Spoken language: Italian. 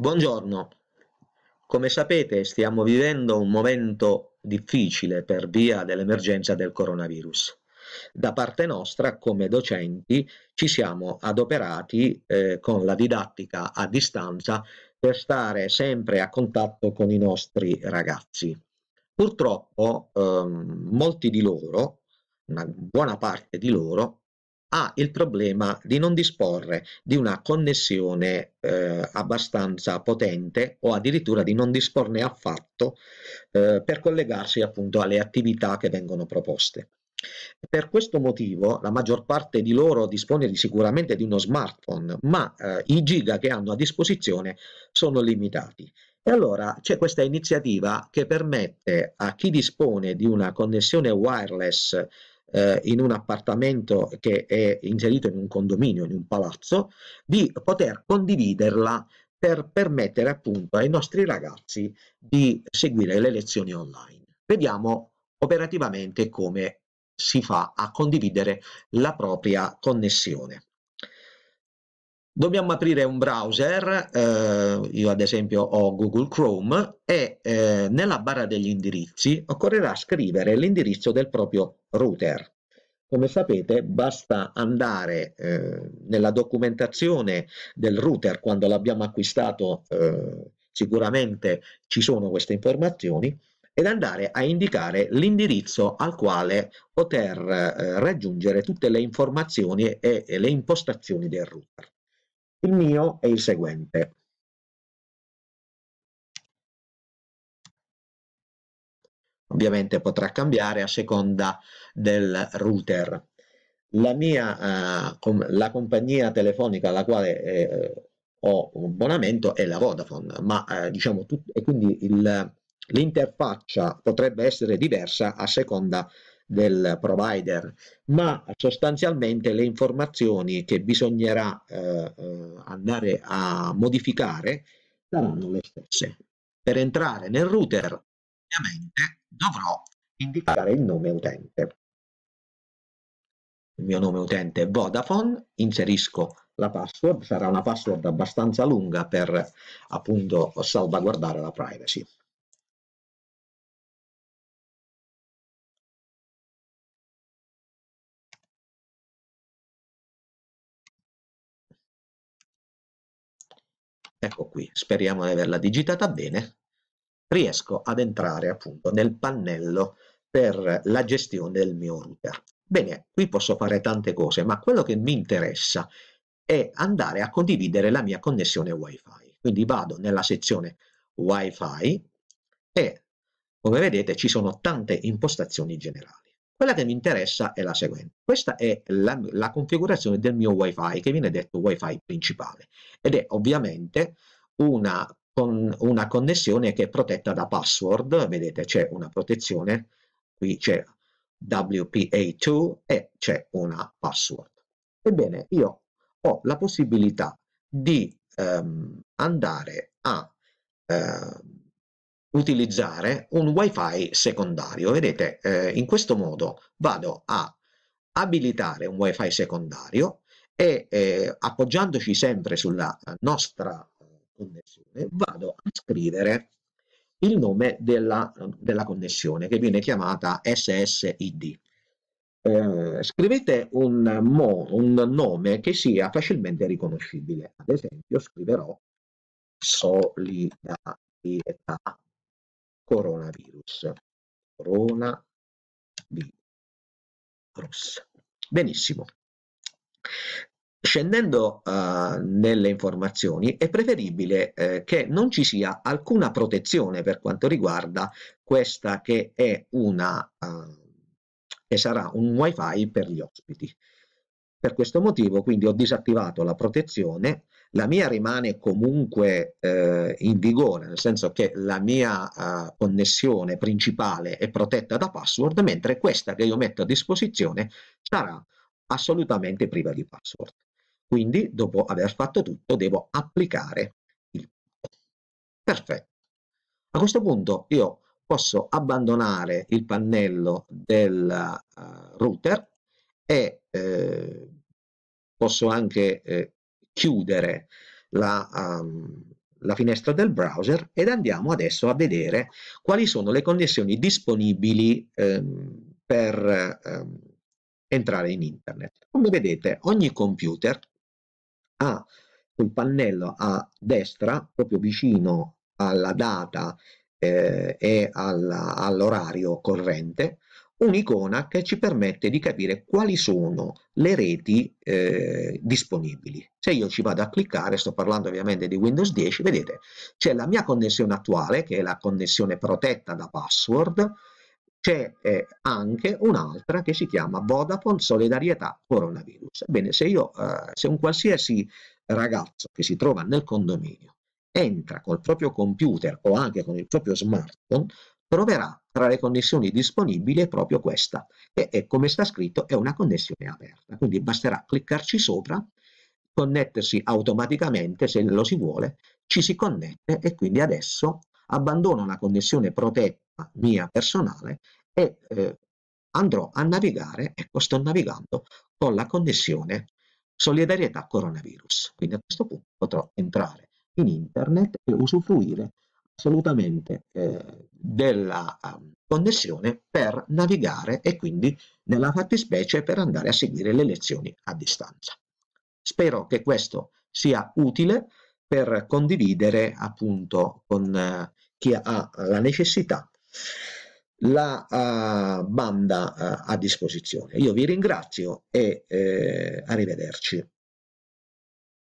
Buongiorno, come sapete stiamo vivendo un momento difficile per via dell'emergenza del coronavirus. Da parte nostra, come docenti, ci siamo adoperati eh, con la didattica a distanza per stare sempre a contatto con i nostri ragazzi. Purtroppo ehm, molti di loro, una buona parte di loro, ha il problema di non disporre di una connessione eh, abbastanza potente o addirittura di non disporne affatto eh, per collegarsi appunto alle attività che vengono proposte. Per questo motivo la maggior parte di loro dispone di, sicuramente di uno smartphone, ma eh, i giga che hanno a disposizione sono limitati. E allora c'è questa iniziativa che permette a chi dispone di una connessione wireless eh, in un appartamento che è inserito in un condominio, in un palazzo, di poter condividerla per permettere appunto ai nostri ragazzi di seguire le lezioni online. Vediamo operativamente come si fa a condividere la propria connessione dobbiamo aprire un browser, eh, io ad esempio ho Google Chrome, e eh, nella barra degli indirizzi occorrerà scrivere l'indirizzo del proprio router. Come sapete basta andare eh, nella documentazione del router quando l'abbiamo acquistato, eh, sicuramente ci sono queste informazioni, ed andare a indicare l'indirizzo al quale poter eh, raggiungere tutte le informazioni e, e le impostazioni del router. Il mio è il seguente. Ovviamente potrà cambiare a seconda del router. La mia eh, com la compagnia telefonica alla quale eh, ho un abbonamento è la Vodafone, ma eh, diciamo e quindi l'interfaccia potrebbe essere diversa a seconda del provider, ma sostanzialmente le informazioni che bisognerà eh, eh, andare a modificare saranno le stesse. Per entrare nel router, ovviamente, dovrò indicare il nome utente. Il mio nome utente è Vodafone, inserisco la password, sarà una password abbastanza lunga per appunto salvaguardare la privacy. ecco qui, speriamo di averla digitata bene, riesco ad entrare appunto nel pannello per la gestione del mio router. Bene, qui posso fare tante cose, ma quello che mi interessa è andare a condividere la mia connessione Wi-Fi. Quindi vado nella sezione Wi-Fi e come vedete ci sono tante impostazioni generali. Quella che mi interessa è la seguente. Questa è la, la configurazione del mio wifi che viene detto wifi principale ed è ovviamente una, con, una connessione che è protetta da password, vedete c'è una protezione, qui c'è WPA2 e c'è una password. Ebbene, io ho la possibilità di ehm, andare a ehm, utilizzare un wifi secondario vedete eh, in questo modo vado a abilitare un wifi secondario e eh, appoggiandoci sempre sulla nostra eh, connessione vado a scrivere il nome della, della connessione che viene chiamata SSID eh, scrivete un, mo, un nome che sia facilmente riconoscibile ad esempio scriverò solidarietà coronavirus. Coronavirus. Benissimo. Scendendo uh, nelle informazioni è preferibile eh, che non ci sia alcuna protezione per quanto riguarda questa che è una uh, che sarà un wifi per gli ospiti. Per questo motivo quindi ho disattivato la protezione, la mia rimane comunque eh, in vigore, nel senso che la mia eh, connessione principale è protetta da password, mentre questa che io metto a disposizione sarà assolutamente priva di password. Quindi dopo aver fatto tutto devo applicare il Perfetto. A questo punto io posso abbandonare il pannello del uh, router e eh, posso anche eh, chiudere la, um, la finestra del browser ed andiamo adesso a vedere quali sono le connessioni disponibili ehm, per ehm, entrare in internet. Come vedete ogni computer ha sul pannello a destra, proprio vicino alla data eh, e all'orario all corrente, un'icona che ci permette di capire quali sono le reti eh, disponibili. Se io ci vado a cliccare, sto parlando ovviamente di Windows 10, vedete, c'è la mia connessione attuale, che è la connessione protetta da password, c'è eh, anche un'altra che si chiama Vodafone Solidarietà Coronavirus. Bene, se, io, eh, se un qualsiasi ragazzo che si trova nel condominio entra col proprio computer o anche con il proprio smartphone, troverà tra le connessioni disponibili proprio questa, che è come sta scritto è una connessione aperta, quindi basterà cliccarci sopra, connettersi automaticamente se lo si vuole, ci si connette e quindi adesso abbandono la connessione protetta mia personale e eh, andrò a navigare, ecco sto navigando con la connessione solidarietà coronavirus, quindi a questo punto potrò entrare in internet e usufruire assolutamente eh, della ehm, connessione per navigare e quindi nella fattispecie per andare a seguire le lezioni a distanza. Spero che questo sia utile per condividere appunto con eh, chi ha la necessità la uh, banda uh, a disposizione. Io vi ringrazio e eh, arrivederci.